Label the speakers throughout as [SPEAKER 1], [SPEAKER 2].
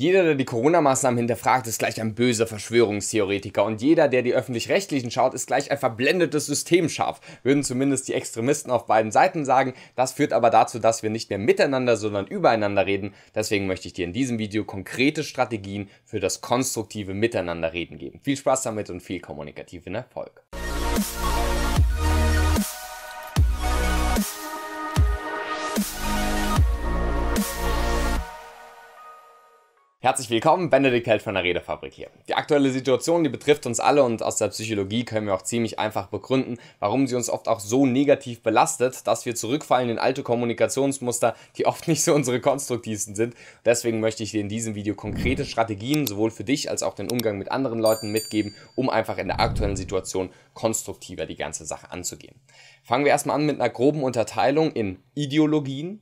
[SPEAKER 1] Jeder, der die Corona-Maßnahmen hinterfragt, ist gleich ein böser Verschwörungstheoretiker. Und jeder, der die Öffentlich-Rechtlichen schaut, ist gleich ein verblendetes Systemschaf. Würden zumindest die Extremisten auf beiden Seiten sagen. Das führt aber dazu, dass wir nicht mehr miteinander, sondern übereinander reden. Deswegen möchte ich dir in diesem Video konkrete Strategien für das konstruktive Miteinanderreden geben. Viel Spaß damit und viel kommunikativen Erfolg. Herzlich willkommen, Benedikt Held von der Redefabrik hier. Die aktuelle Situation, die betrifft uns alle und aus der Psychologie können wir auch ziemlich einfach begründen, warum sie uns oft auch so negativ belastet, dass wir zurückfallen in alte Kommunikationsmuster, die oft nicht so unsere konstruktivsten sind. Deswegen möchte ich dir in diesem Video konkrete Strategien sowohl für dich als auch den Umgang mit anderen Leuten mitgeben, um einfach in der aktuellen Situation konstruktiver die ganze Sache anzugehen. Fangen wir erstmal an mit einer groben Unterteilung in Ideologien,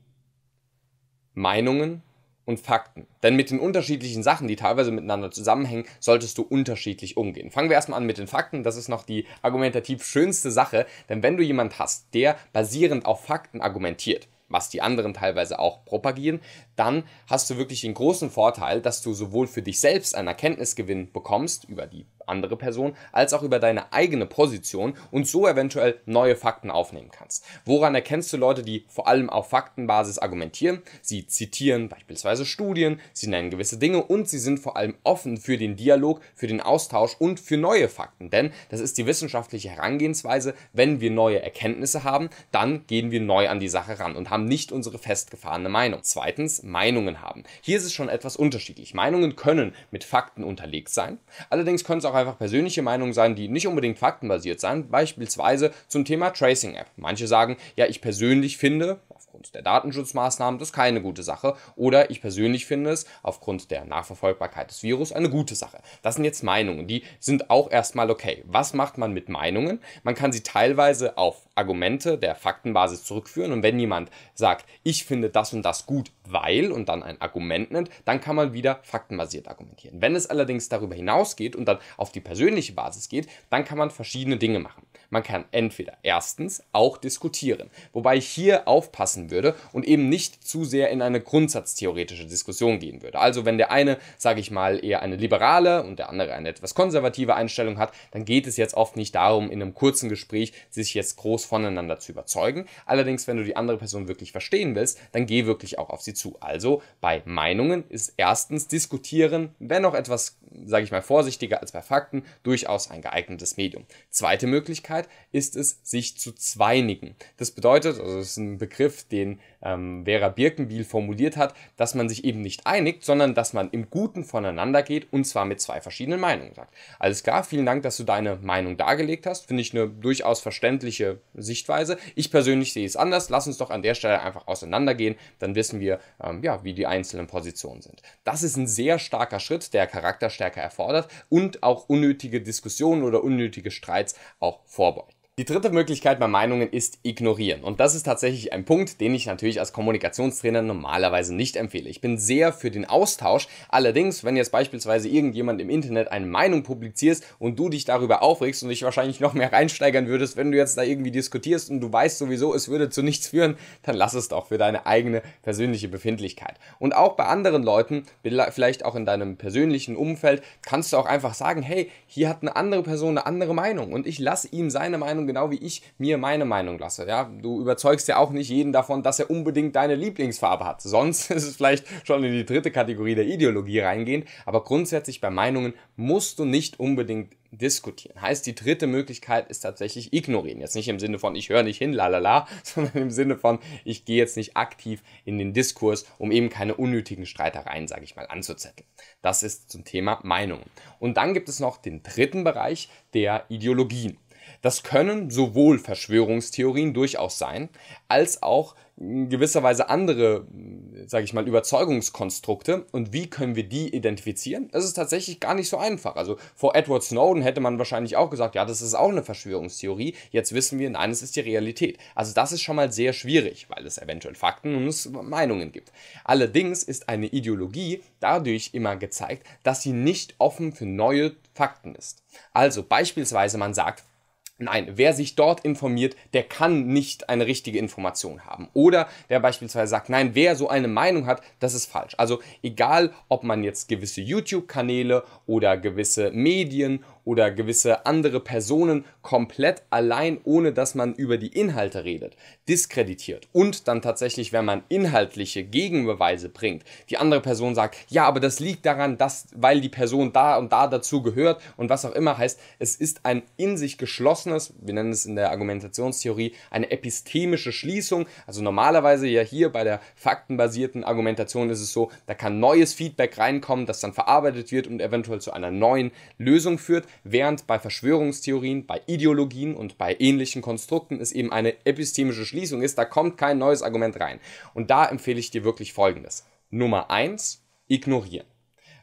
[SPEAKER 1] Meinungen, und Fakten. Denn mit den unterschiedlichen Sachen, die teilweise miteinander zusammenhängen, solltest du unterschiedlich umgehen. Fangen wir erstmal an mit den Fakten. Das ist noch die argumentativ schönste Sache, denn wenn du jemanden hast, der basierend auf Fakten argumentiert, was die anderen teilweise auch propagieren, dann hast du wirklich den großen Vorteil, dass du sowohl für dich selbst einen Erkenntnisgewinn bekommst über die andere Person als auch über deine eigene Position und so eventuell neue Fakten aufnehmen kannst. Woran erkennst du Leute, die vor allem auf Faktenbasis argumentieren? Sie zitieren beispielsweise Studien, sie nennen gewisse Dinge und sie sind vor allem offen für den Dialog, für den Austausch und für neue Fakten. Denn das ist die wissenschaftliche Herangehensweise, wenn wir neue Erkenntnisse haben, dann gehen wir neu an die Sache ran und haben nicht unsere festgefahrene Meinung. Zweitens, Meinungen haben. Hier ist es schon etwas unterschiedlich. Meinungen können mit Fakten unterlegt sein, allerdings können es auch einfach persönliche Meinungen sein, die nicht unbedingt faktenbasiert sind, beispielsweise zum Thema Tracing App. Manche sagen, ja, ich persönlich finde, aufgrund der Datenschutzmaßnahmen, das keine gute Sache. Oder ich persönlich finde es aufgrund der Nachverfolgbarkeit des Virus eine gute Sache. Das sind jetzt Meinungen, die sind auch erstmal okay. Was macht man mit Meinungen? Man kann sie teilweise auf Argumente der Faktenbasis zurückführen. Und wenn jemand sagt, ich finde das und das gut, weil und dann ein Argument nennt, dann kann man wieder faktenbasiert argumentieren. Wenn es allerdings darüber hinausgeht und dann auf die persönliche Basis geht, dann kann man verschiedene Dinge machen. Man kann entweder erstens auch diskutieren, wobei ich hier aufpassen würde und eben nicht zu sehr in eine grundsatztheoretische Diskussion gehen würde. Also wenn der eine, sage ich mal, eher eine liberale und der andere eine etwas konservative Einstellung hat, dann geht es jetzt oft nicht darum, in einem kurzen Gespräch sich jetzt groß voneinander zu überzeugen. Allerdings, wenn du die andere Person wirklich verstehen willst, dann geh wirklich auch auf sie zu. Also bei Meinungen ist erstens diskutieren, wenn auch etwas, sage ich mal, vorsichtiger als bei Fakten, durchaus ein geeignetes Medium. Zweite Möglichkeit ist es, sich zu zweinigen. Das bedeutet, also das ist ein Begriff, den ähm, Vera Birkenbiel formuliert hat, dass man sich eben nicht einigt, sondern dass man im Guten voneinander geht und zwar mit zwei verschiedenen Meinungen sagt. Alles klar, vielen Dank, dass du deine Meinung dargelegt hast. Finde ich eine durchaus verständliche Sichtweise. Ich persönlich sehe es anders. Lass uns doch an der Stelle einfach auseinandergehen. Dann wissen wir, ähm, ja, wie die einzelnen Positionen sind. Das ist ein sehr starker Schritt, der Charakterstärke erfordert und auch unnötige Diskussionen oder unnötige Streits auch vorbeugt. Die dritte Möglichkeit bei Meinungen ist ignorieren. Und das ist tatsächlich ein Punkt, den ich natürlich als Kommunikationstrainer normalerweise nicht empfehle. Ich bin sehr für den Austausch. Allerdings, wenn jetzt beispielsweise irgendjemand im Internet eine Meinung publizierst und du dich darüber aufregst und dich wahrscheinlich noch mehr reinsteigern würdest, wenn du jetzt da irgendwie diskutierst und du weißt sowieso, es würde zu nichts führen, dann lass es doch für deine eigene persönliche Befindlichkeit. Und auch bei anderen Leuten, vielleicht auch in deinem persönlichen Umfeld, kannst du auch einfach sagen, hey, hier hat eine andere Person eine andere Meinung und ich lasse ihm seine Meinung genau wie ich mir meine Meinung lasse. Ja, du überzeugst ja auch nicht jeden davon, dass er unbedingt deine Lieblingsfarbe hat. Sonst ist es vielleicht schon in die dritte Kategorie der Ideologie reingehend. Aber grundsätzlich bei Meinungen musst du nicht unbedingt diskutieren. Heißt, die dritte Möglichkeit ist tatsächlich ignorieren. Jetzt nicht im Sinne von ich höre nicht hin, lalala, sondern im Sinne von ich gehe jetzt nicht aktiv in den Diskurs, um eben keine unnötigen Streitereien, sage ich mal, anzuzetteln. Das ist zum Thema Meinungen. Und dann gibt es noch den dritten Bereich der Ideologien. Das können sowohl Verschwörungstheorien durchaus sein, als auch in gewisser Weise andere, sage ich mal, Überzeugungskonstrukte. Und wie können wir die identifizieren? Das ist tatsächlich gar nicht so einfach. Also vor Edward Snowden hätte man wahrscheinlich auch gesagt, ja, das ist auch eine Verschwörungstheorie. Jetzt wissen wir, nein, es ist die Realität. Also das ist schon mal sehr schwierig, weil es eventuell Fakten und es Meinungen gibt. Allerdings ist eine Ideologie dadurch immer gezeigt, dass sie nicht offen für neue Fakten ist. Also beispielsweise man sagt, Nein, wer sich dort informiert, der kann nicht eine richtige Information haben. Oder wer beispielsweise sagt, nein, wer so eine Meinung hat, das ist falsch. Also egal, ob man jetzt gewisse YouTube-Kanäle oder gewisse Medien oder gewisse andere Personen komplett allein, ohne dass man über die Inhalte redet, diskreditiert. Und dann tatsächlich, wenn man inhaltliche Gegenbeweise bringt, die andere Person sagt, ja, aber das liegt daran, dass, weil die Person da und da dazu gehört und was auch immer heißt, es ist ein in sich geschlossenes, wir nennen es in der Argumentationstheorie, eine epistemische Schließung. Also normalerweise ja hier bei der faktenbasierten Argumentation ist es so, da kann neues Feedback reinkommen, das dann verarbeitet wird und eventuell zu einer neuen Lösung führt während bei Verschwörungstheorien, bei Ideologien und bei ähnlichen Konstrukten es eben eine epistemische Schließung ist, da kommt kein neues Argument rein. Und da empfehle ich dir wirklich Folgendes. Nummer 1, ignorieren.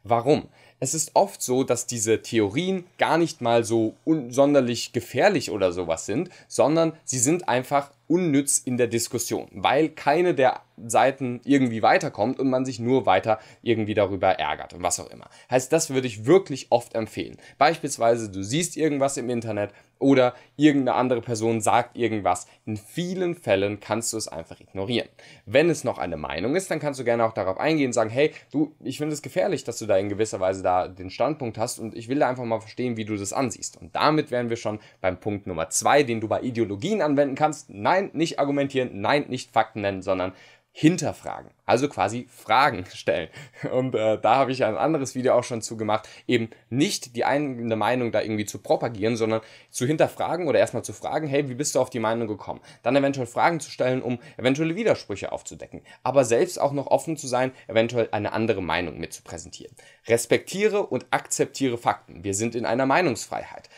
[SPEAKER 1] Warum? es ist oft so, dass diese Theorien gar nicht mal so sonderlich gefährlich oder sowas sind, sondern sie sind einfach unnütz in der Diskussion, weil keine der Seiten irgendwie weiterkommt und man sich nur weiter irgendwie darüber ärgert und was auch immer. Heißt, das würde ich wirklich oft empfehlen. Beispielsweise, du siehst irgendwas im Internet oder irgendeine andere Person sagt irgendwas. In vielen Fällen kannst du es einfach ignorieren. Wenn es noch eine Meinung ist, dann kannst du gerne auch darauf eingehen und sagen, hey, du, ich finde es gefährlich, dass du da in gewisser Weise da den Standpunkt hast und ich will da einfach mal verstehen, wie du das ansiehst. Und damit wären wir schon beim Punkt Nummer zwei, den du bei Ideologien anwenden kannst. Nein, Nein, nicht argumentieren, nein, nicht Fakten nennen, sondern hinterfragen. Also quasi Fragen stellen. Und äh, da habe ich ein anderes Video auch schon zu gemacht, eben nicht die eigene Meinung da irgendwie zu propagieren, sondern zu hinterfragen oder erstmal zu fragen, hey, wie bist du auf die Meinung gekommen? Dann eventuell Fragen zu stellen, um eventuelle Widersprüche aufzudecken, aber selbst auch noch offen zu sein, eventuell eine andere Meinung mit zu präsentieren. Respektiere und akzeptiere Fakten. Wir sind in einer Meinungsfreiheit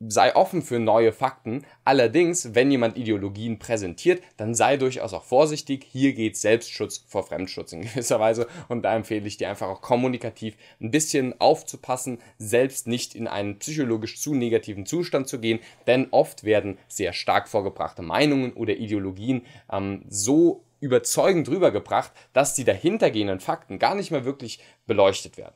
[SPEAKER 1] sei offen für neue Fakten. Allerdings, wenn jemand Ideologien präsentiert, dann sei durchaus auch vorsichtig. Hier geht Selbstschutz vor Fremdschutz in gewisser Weise. Und da empfehle ich dir einfach auch kommunikativ ein bisschen aufzupassen, selbst nicht in einen psychologisch zu negativen Zustand zu gehen. Denn oft werden sehr stark vorgebrachte Meinungen oder Ideologien ähm, so überzeugend rübergebracht, dass die dahintergehenden Fakten gar nicht mehr wirklich beleuchtet werden.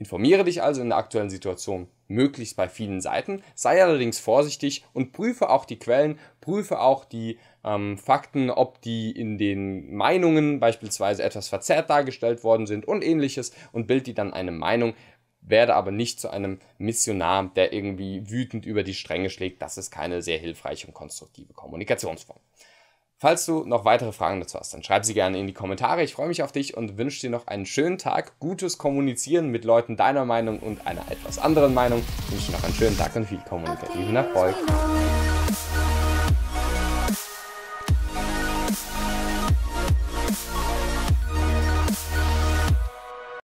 [SPEAKER 1] Informiere dich also in der aktuellen Situation möglichst bei vielen Seiten, sei allerdings vorsichtig und prüfe auch die Quellen, prüfe auch die ähm, Fakten, ob die in den Meinungen beispielsweise etwas verzerrt dargestellt worden sind und ähnliches und bild die dann eine Meinung, werde aber nicht zu einem Missionar, der irgendwie wütend über die Stränge schlägt. Das ist keine sehr hilfreiche und konstruktive Kommunikationsform. Falls du noch weitere Fragen dazu hast, dann schreib sie gerne in die Kommentare. Ich freue mich auf dich und wünsche dir noch einen schönen Tag, gutes Kommunizieren mit Leuten deiner Meinung und einer etwas anderen Meinung. Ich wünsche dir noch einen schönen Tag und viel kommunikativen Erfolg.